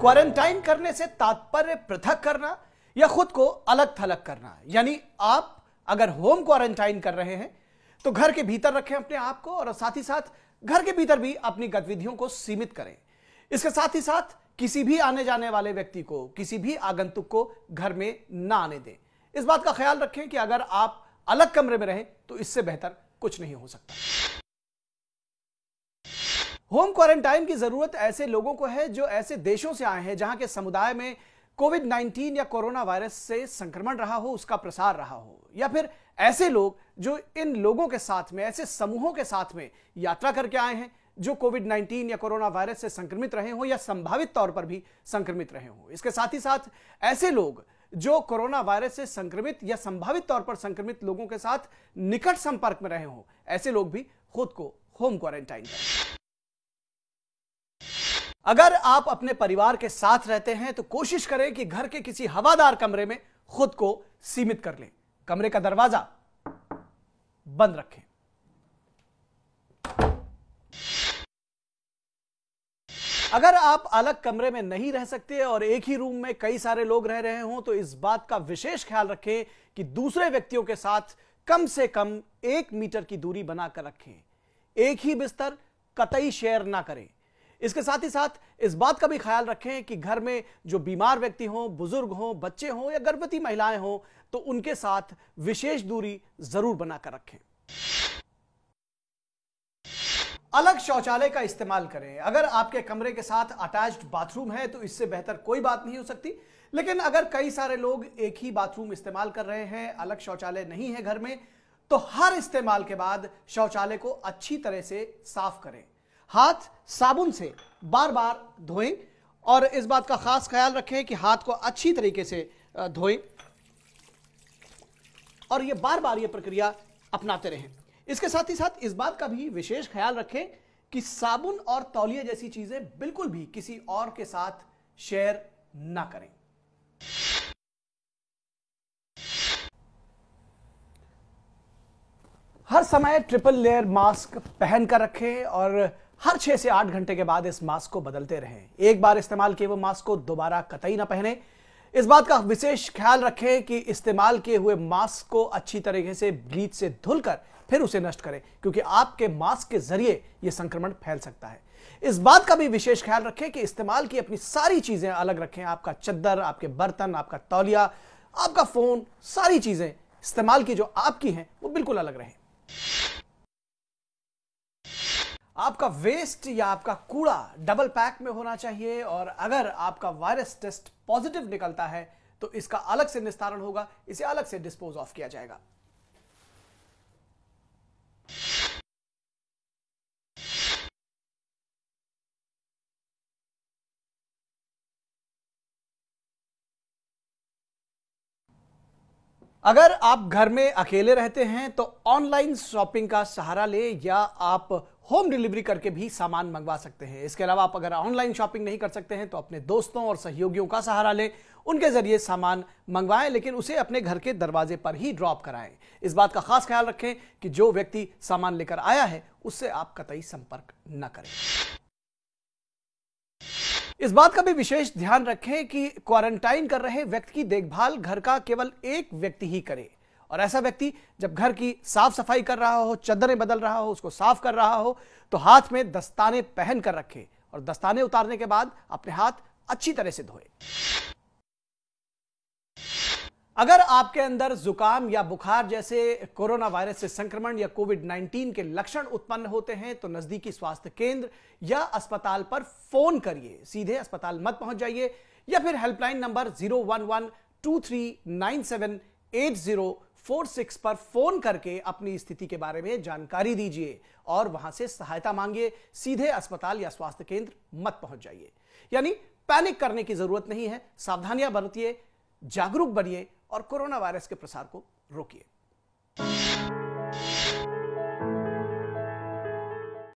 quarantine करने से तात्पर्य पृथक करना या खुद को अलग थलग करना यानी आप अगर होम क्वारंटाइन कर रहे हैं तो घर के भीतर रखें अपने आप को और साथ ही साथ घर के भीतर भी अपनी गतिविधियों को सीमित करें इसके साथ ही साथ किसी भी आने जाने वाले व्यक्ति को किसी भी आगंतुक को घर में ना आने दें इस बात का ख्याल रखें कि अगर आप अलग कमरे में रहें तो इससे बेहतर कुछ नहीं हो सकता होम क्वारंटाइन की जरूरत ऐसे लोगों को है जो ऐसे देशों से आए हैं जहां के समुदाय में कोविड 19 या कोरोना वायरस से संक्रमण रहा हो उसका प्रसार रहा हो या फिर ऐसे लोग जो इन लोगों के साथ में ऐसे समूहों के साथ में यात्रा करके आए हैं जो कोविड 19 या कोरोना वायरस से संक्रमित रहे हों या संभावित तौर पर भी संक्रमित रहे हों इसके साथ ही साथ ऐसे लोग जो कोरोना वायरस से संक्रमित या संभावित तौर पर संक्रमित लोगों के साथ निकट संपर्क में रहे हों ऐसे लोग भी खुद को होम क्वारंटाइन करें अगर आप अपने परिवार के साथ रहते हैं तो कोशिश करें कि घर के किसी हवादार कमरे में खुद को सीमित कर लें कमरे का दरवाजा बंद रखें अगर आप अलग कमरे में नहीं रह सकते और एक ही रूम में कई सारे लोग रह रहे हों तो इस बात का विशेष ख्याल रखें कि दूसरे व्यक्तियों के साथ कम से कम एक मीटर की दूरी बनाकर रखें एक ही बिस्तर कतई शेयर ना करें इसके साथ ही साथ इस बात का भी ख्याल रखें कि घर में जो बीमार व्यक्ति हों बुजुर्ग हों बच्चे हों या गर्भवती महिलाएं हों तो उनके साथ विशेष दूरी जरूर बनाकर रखें अलग शौचालय का इस्तेमाल करें अगर आपके कमरे के साथ अटैच्ड बाथरूम है तो इससे बेहतर कोई बात नहीं हो सकती लेकिन अगर कई सारे लोग एक ही बाथरूम इस्तेमाल कर रहे हैं अलग शौचालय नहीं है घर में तो हर इस्तेमाल के बाद शौचालय को अच्छी तरह से साफ करें हाथ साबुन से बार बार धोएं और इस बात का खास ख्याल रखें कि हाथ को अच्छी तरीके से धोएं और ये बार बार ये प्रक्रिया अपनाते रहें इसके साथ ही साथ इस बात का भी विशेष ख्याल रखें कि साबुन और तौलिया जैसी चीजें बिल्कुल भी किसी और के साथ शेयर ना करें हर समय ट्रिपल लेयर मास्क पहन कर रखें और हर छह से आठ घंटे के बाद इस मास्क को बदलते रहें एक बार इस्तेमाल किए हुए मास्क को दोबारा कतई ना पहने इस बात का विशेष ख्याल रखें कि इस्तेमाल किए हुए मास्क को अच्छी तरीके से ब्लीच से धुलकर फिर उसे नष्ट करें क्योंकि आपके मास्क के जरिए यह संक्रमण फैल सकता है इस बात का भी विशेष ख्याल रखें कि इस्तेमाल की अपनी सारी चीजें अलग रखें आपका चद्दर आपके बर्तन आपका तौलिया आपका फोन सारी चीजें इस्तेमाल की जो आपकी हैं वो बिल्कुल अलग रहें आपका वेस्ट या आपका कूड़ा डबल पैक में होना चाहिए और अगर आपका वायरस टेस्ट पॉजिटिव निकलता है तो इसका अलग से निस्तारण होगा इसे अलग से डिस्पोज ऑफ किया जाएगा अगर आप घर में अकेले रहते हैं तो ऑनलाइन शॉपिंग का सहारा ले या आप होम डिलीवरी करके भी सामान मंगवा सकते हैं इसके अलावा आप अगर ऑनलाइन शॉपिंग नहीं कर सकते हैं तो अपने दोस्तों और सहयोगियों का सहारा लें उनके जरिए सामान मंगवाएं लेकिन उसे अपने घर के दरवाजे पर ही ड्रॉप कराएं इस बात का खास ख्याल रखें कि जो व्यक्ति सामान लेकर आया है उससे आप कतई संपर्क न करें इस बात का भी विशेष ध्यान रखें कि क्वारंटाइन कर रहे व्यक्ति की देखभाल घर का केवल एक व्यक्ति ही करे और ऐसा व्यक्ति जब घर की साफ सफाई कर रहा हो चदरें बदल रहा हो उसको साफ कर रहा हो तो हाथ में दस्ताने पहन कर रखे और दस्ताने उतारने के बाद अपने हाथ अच्छी तरह से धोए अगर आपके अंदर जुकाम या बुखार जैसे कोरोना वायरस से संक्रमण या कोविड 19 के लक्षण उत्पन्न होते हैं तो नजदीकी स्वास्थ्य केंद्र या अस्पताल पर फोन करिए सीधे अस्पताल मत पहुंच जाइए या फिर helpline number zero one one two three nine seven eight zero four six पर फोन करके अपनी स्थिति के बारे में जानकारी दीजिए और वहां से सहायता मांगिए सीधे अस्पताल या स्वास्थ्य केंद्र मत पहुंच जाइए यानी पैनिक करने की जरूरत नहीं है सावधानियां बरतिए जागरूक बनिए और कोरोना वायरस के प्रसार को रोकिए